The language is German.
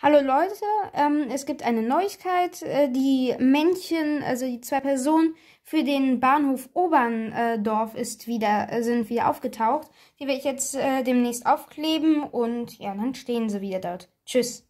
Hallo Leute, ähm, es gibt eine Neuigkeit. Äh, die Männchen, also die zwei Personen für den Bahnhof Oberndorf ist wieder, äh, sind wieder aufgetaucht. Die werde ich jetzt äh, demnächst aufkleben und ja, dann stehen sie wieder dort. Tschüss.